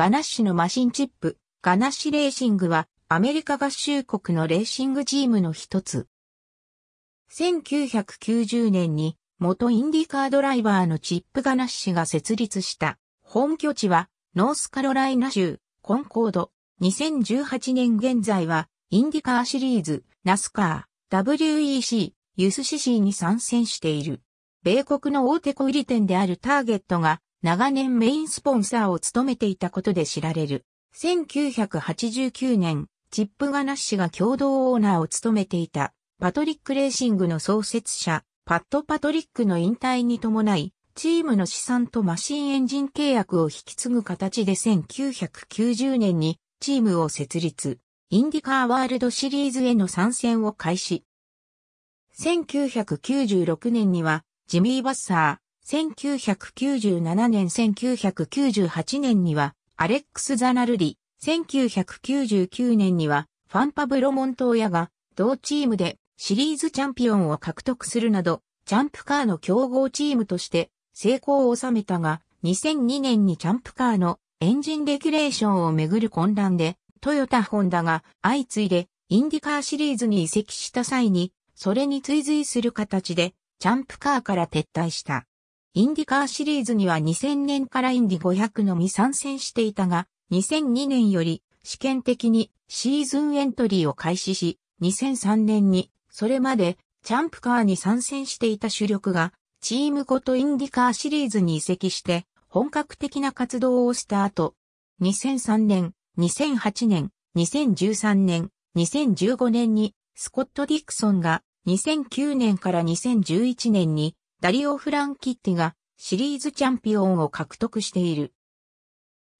ガナッシュのマシンチップ、ガナッシュレーシングはアメリカ合衆国のレーシングチームの一つ。1990年に元インディカードライバーのチップ・ガナッシュが設立した本拠地はノースカロライナ州コンコード。2018年現在はインディカーシリーズ、ナスカー、WEC、ユスシシーに参戦している。米国の大手小売店であるターゲットが長年メインスポンサーを務めていたことで知られる。1989年、チップ・ガナッシュが共同オーナーを務めていた、パトリック・レーシングの創設者、パッド・パトリックの引退に伴い、チームの資産とマシンエンジン契約を引き継ぐ形で1990年にチームを設立、インディカーワールドシリーズへの参戦を開始。1996年には、ジミー・バッサー、1997年1998年にはアレックス・ザナルリ、1999年にはファンパブロ・モントーヤが同チームでシリーズチャンピオンを獲得するなど、チャンプカーの競合チームとして成功を収めたが、2002年にチャンプカーのエンジンレギュレーションをめぐる混乱で、トヨタ・ホンダが相次いでインディカーシリーズに移籍した際に、それに追随する形でチャンプカーから撤退した。インディカーシリーズには2000年からインディ500のみ参戦していたが、2002年より試験的にシーズンエントリーを開始し、2003年にそれまでチャンプカーに参戦していた主力がチームごとインディカーシリーズに移籍して本格的な活動をスタート。2003年、2008年、2013年、2015年にスコット・ディクソンが2009年から2011年にダリオ・フランキッティがシリーズチャンピオンを獲得している。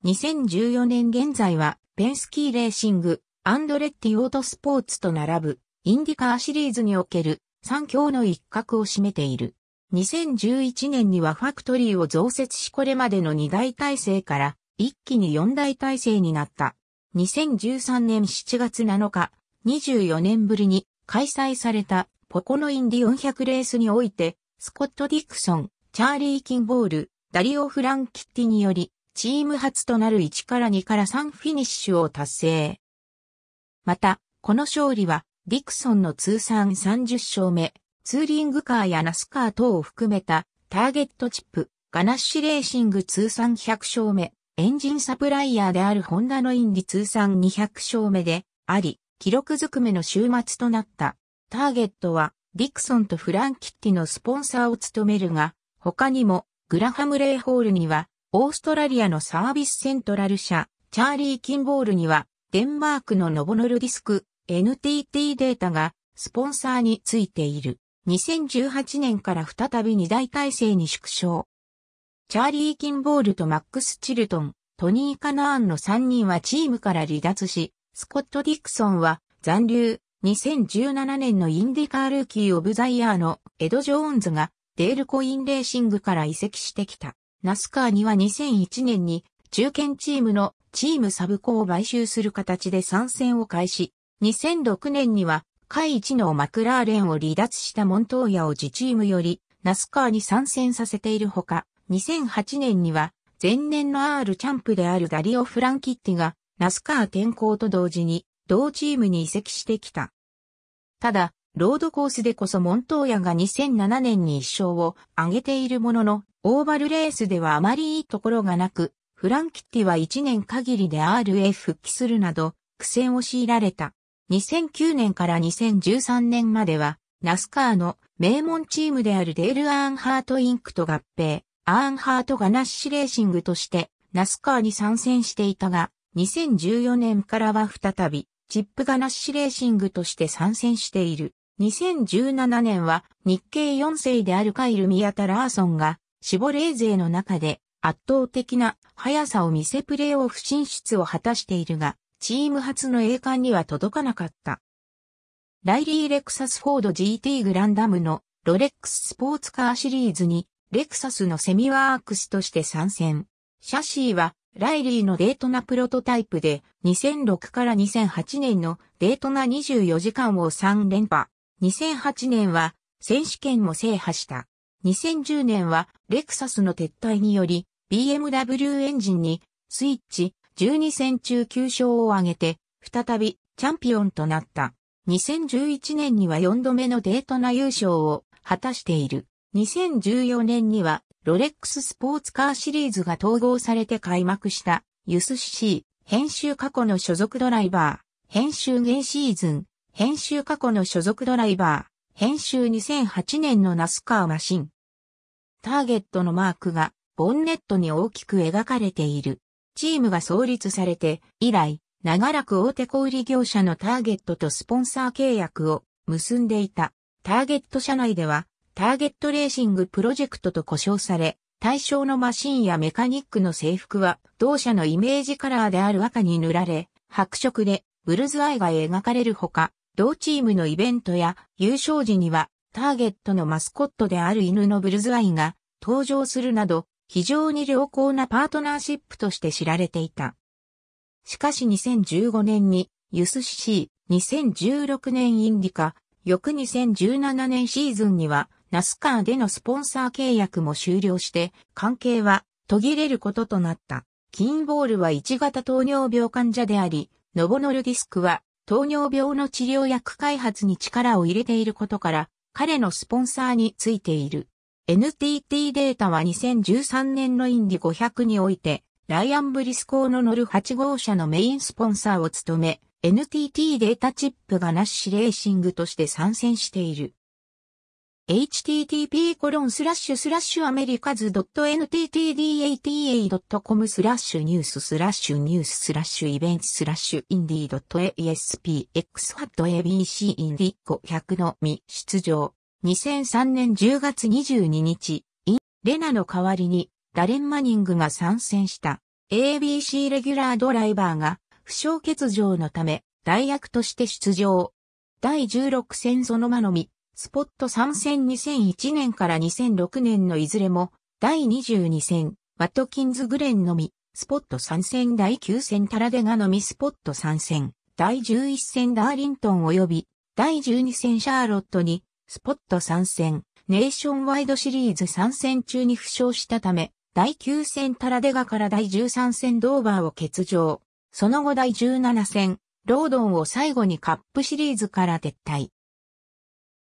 2014年現在は、ペンスキーレーシング、アンドレッティオートスポーツと並ぶ、インディカーシリーズにおける3強の一角を占めている。2011年にはファクトリーを増設しこれまでの2大体制から一気に4大体制になった。2013年7月7日、24年ぶりに開催されたポコのインディ400レースにおいてスコット・ディクソン、チャーリー・キンボール、ダリオ・フランキッティにより、チーム初となる1から2から3フィニッシュを達成。また、この勝利は、ディクソンの通算30勝目、ツーリングカーやナスカー等を含めた、ターゲットチップ、ガナッシュレーシング通算100勝目、エンジンサプライヤーであるホンダのインディ通算200勝目で、あり、記録ずくめの週末となった。ターゲットは、ディクソンとフランキッティのスポンサーを務めるが、他にも、グラハムレイホールには、オーストラリアのサービスセントラル社、チャーリー・キンボールには、デンマークのノボノルディスク、NTT データが、スポンサーについている。2018年から再び二大体制に縮小。チャーリー・キンボールとマックス・チルトン、トニー・カナーンの3人はチームから離脱し、スコット・ディクソンは残留、2017年のインディカールーキーオブザイヤーのエド・ジョーンズがデールコインレーシングから移籍してきた。ナスカーには2001年に中堅チームのチームサブコを買収する形で参戦を開始。2006年には、下一のマクラーレンを離脱したモントーヤを自チームよりナスカーに参戦させているほか、2008年には前年の R チャンプであるダリオ・フランキッティがナスカー転校と同時に同チームに移籍してきた。ただ、ロードコースでこそモントーヤが2007年に1勝を挙げているものの、オーバルレースではあまりいいところがなく、フランキッティは1年限りで r a 復帰するなど、苦戦を強いられた。2009年から2013年までは、ナスカーの名門チームであるデール・アーンハート・インクと合併、アーンハート・ガナッシュ・レーシングとして、ナスカーに参戦していたが、2014年からは再び、チップガナッシュレーシングとして参戦している。2017年は日系4世であるカイル・ミアタ・ラーソンがシボレー勢の中で圧倒的な速さを見せプレーオフ進出を果たしているが、チーム初の栄冠には届かなかった。ライリー・レクサス・フォード GT グランダムのロレックススポーツカーシリーズにレクサスのセミワークスとして参戦。シャシーはライリーのデートナプロトタイプで2006から2008年のデートナ24時間を3連覇。2008年は選手権も制覇した。2010年はレクサスの撤退により BMW エンジンにスイッチ12戦中9勝を挙げて再びチャンピオンとなった。2011年には4度目のデートナ優勝を果たしている。2014年にはロレックススポーツカーシリーズが統合されて開幕した、ユスー、編集過去の所属ドライバー、編集現シーズン、編集過去の所属ドライバー、編集2008年のナスカーマシン。ターゲットのマークが、ボンネットに大きく描かれている。チームが創立されて以来、長らく大手小売業者のターゲットとスポンサー契約を結んでいた。ターゲット社内ではターゲットレーシングプロジェクトと呼称され、対象のマシンやメカニックの制服は同社のイメージカラーである赤に塗られ、白色でブルズアイが描かれるほか、同チームのイベントや優勝時にはターゲットのマスコットである犬のブルズアイが登場するなど、非常に良好なパートナーシップとして知られていた。しかし2015年にユスシシー、2016年インディカ、翌2017年シーズンにはナスカーでのスポンサー契約も終了して、関係は途切れることとなった。キンボールは1型糖尿病患者であり、ノボノルディスクは糖尿病の治療薬開発に力を入れていることから、彼のスポンサーについている。NTT データは2013年のインディ500において、ライアン・ブリスコーのノル8号車のメインスポンサーを務め、NTT データチップがナッシュレーシングとして参戦している。http a m e r i c a s .nttdata.com スラッシュニューススラッシュニューススラッシュイベントスラッシュインディー .aspx.abc i n d y 500の未出場。2003年10月22日、イン、レナの代わりにダレン・マニングが参戦した ABC レギュラードライバーが負傷欠場のため代役として出場。第16戦そのまのみ、スポット参戦2001年から2006年のいずれも、第22戦、ワトキンズグレンのみ、スポット参戦第9戦タラデガのみスポット参戦、第11戦ダーリントン及び、第12戦シャーロットに、スポット参戦、ネーションワイドシリーズ参戦中に負傷したため、第9戦タラデガから第13戦ドーバーを欠場。その後第17戦、ロードンを最後にカップシリーズから撤退。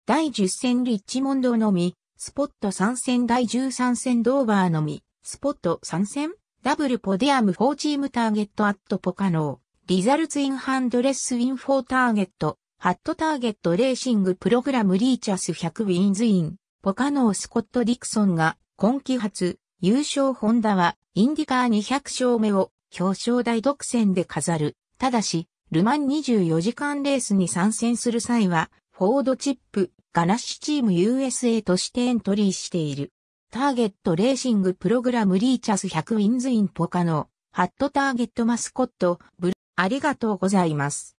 第10戦リッチモンドのみ、スポット参戦第13戦ドーバーのみ、スポット参戦ダブルポディアム4チームターゲットアットポカノー、リザルツインハンドレスウィン4ターゲット、ハットターゲットレーシングプログラムリーチャス100ウィンズイン、ポカノースコット・ディクソンが今季初優勝ホンダはインディカー200勝目を表彰台独占で飾る。ただし、ルマン24時間レースに参戦する際は、フォードチップガナッシュチーム USA としてエントリーしている。ターゲットレーシングプログラムリーチャス100ウィンズインポカのハットターゲットマスコットブルありがとうございます。